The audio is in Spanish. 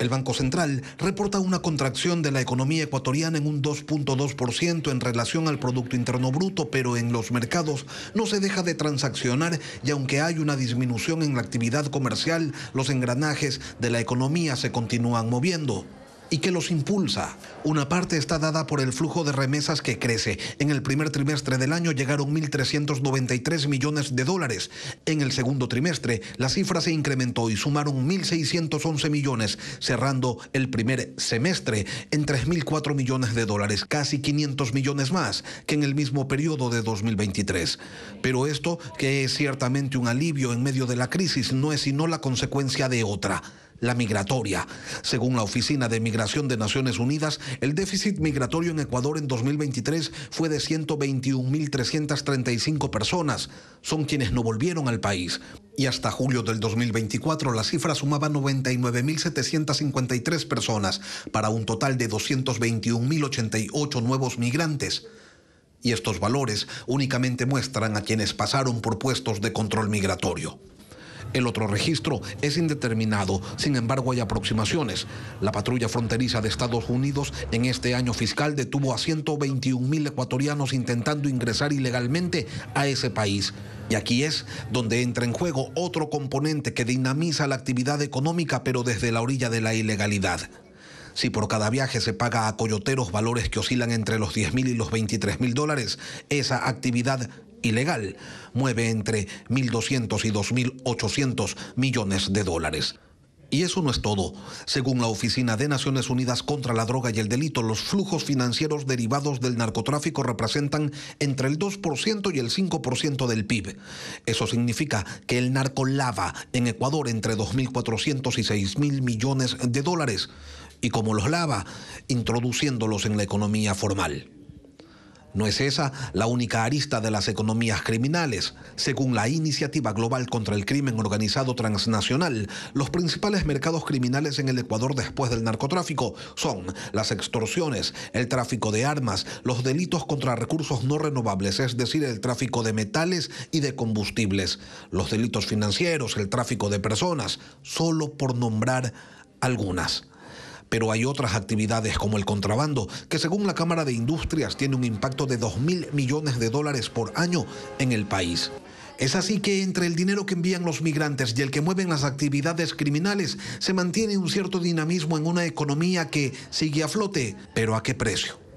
El Banco Central reporta una contracción de la economía ecuatoriana en un 2.2% en relación al Producto Interno Bruto, pero en los mercados no se deja de transaccionar y aunque hay una disminución en la actividad comercial, los engranajes de la economía se continúan moviendo y que los impulsa. Una parte está dada por el flujo de remesas que crece. En el primer trimestre del año llegaron 1.393 millones de dólares. En el segundo trimestre la cifra se incrementó y sumaron 1.611 millones, cerrando el primer semestre en 3.004 millones de dólares, casi 500 millones más que en el mismo periodo de 2023. Pero esto, que es ciertamente un alivio en medio de la crisis, no es sino la consecuencia de otra la migratoria. Según la Oficina de Migración de Naciones Unidas, el déficit migratorio en Ecuador en 2023 fue de 121.335 personas. Son quienes no volvieron al país. Y hasta julio del 2024 la cifra sumaba 99.753 personas, para un total de 221.088 nuevos migrantes. Y estos valores únicamente muestran a quienes pasaron por puestos de control migratorio. El otro registro es indeterminado, sin embargo hay aproximaciones. La patrulla fronteriza de Estados Unidos en este año fiscal detuvo a 121 mil ecuatorianos intentando ingresar ilegalmente a ese país. Y aquí es donde entra en juego otro componente que dinamiza la actividad económica pero desde la orilla de la ilegalidad. Si por cada viaje se paga a coyoteros valores que oscilan entre los 10.000 mil y los 23 mil dólares, esa actividad ilegal mueve entre 1.200 y 2.800 millones de dólares. Y eso no es todo. Según la Oficina de Naciones Unidas contra la Droga y el Delito, los flujos financieros derivados del narcotráfico representan entre el 2% y el 5% del PIB. Eso significa que el narco lava en Ecuador entre 2.400 y 6.000 millones de dólares, y como los lava, introduciéndolos en la economía formal. No es esa la única arista de las economías criminales. Según la Iniciativa Global contra el Crimen Organizado Transnacional, los principales mercados criminales en el Ecuador después del narcotráfico son las extorsiones, el tráfico de armas, los delitos contra recursos no renovables, es decir, el tráfico de metales y de combustibles, los delitos financieros, el tráfico de personas, solo por nombrar algunas. Pero hay otras actividades como el contrabando, que según la Cámara de Industrias tiene un impacto de 2.000 millones de dólares por año en el país. Es así que entre el dinero que envían los migrantes y el que mueven las actividades criminales, se mantiene un cierto dinamismo en una economía que sigue a flote, pero ¿a qué precio?